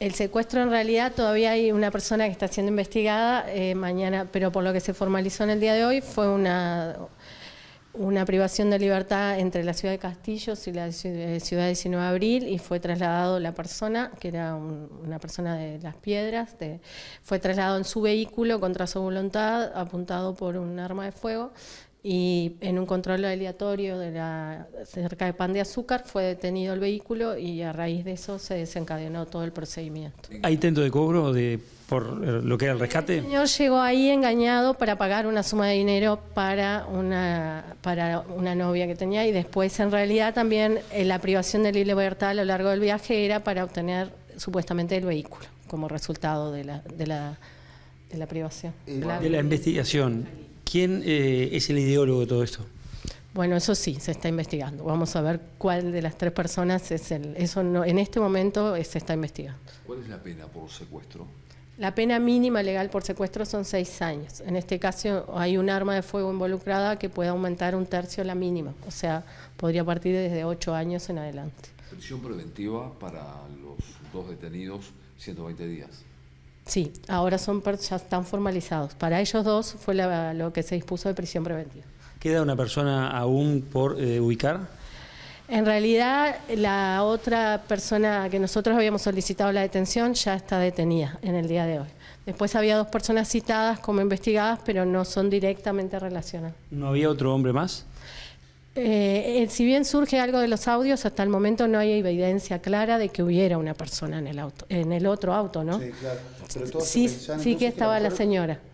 El secuestro en realidad todavía hay una persona que está siendo investigada eh, mañana, pero por lo que se formalizó en el día de hoy fue una, una privación de libertad entre la ciudad de Castillos y la eh, ciudad de 19 de Abril y fue trasladado la persona, que era una persona de Las Piedras, fue trasladado en su vehículo contra su voluntad, apuntado por un arma de fuego y en un control aleatorio de la, cerca de Pan de Azúcar fue detenido el vehículo y a raíz de eso se desencadenó todo el procedimiento. ¿Hay intento de cobro de por eh, lo que era el rescate? El señor llegó ahí engañado para pagar una suma de dinero para una, para una novia que tenía y después en realidad también eh, la privación de libertad a lo largo del viaje era para obtener supuestamente el vehículo como resultado de la, de la, de la privación. de la investigación. ¿Quién eh, es el ideólogo de todo esto? Bueno, eso sí, se está investigando. Vamos a ver cuál de las tres personas es el... Eso no, en este momento eh, se está investigando. ¿Cuál es la pena por secuestro? La pena mínima legal por secuestro son seis años. En este caso hay un arma de fuego involucrada que puede aumentar un tercio la mínima. O sea, podría partir desde ocho años en adelante. Prisión preventiva para los dos detenidos, 120 días. Sí, ahora son ya están formalizados. Para ellos dos fue lo que se dispuso de prisión preventiva. ¿Queda una persona aún por eh, ubicar? En realidad, la otra persona que nosotros habíamos solicitado la detención ya está detenida en el día de hoy. Después había dos personas citadas como investigadas, pero no son directamente relacionadas. ¿No había otro hombre más? Eh, eh, si bien surge algo de los audios, hasta el momento no hay evidencia clara de que hubiera una persona en el auto, en el otro auto, ¿no? Sí, claro. sí, sí que estaba la señora.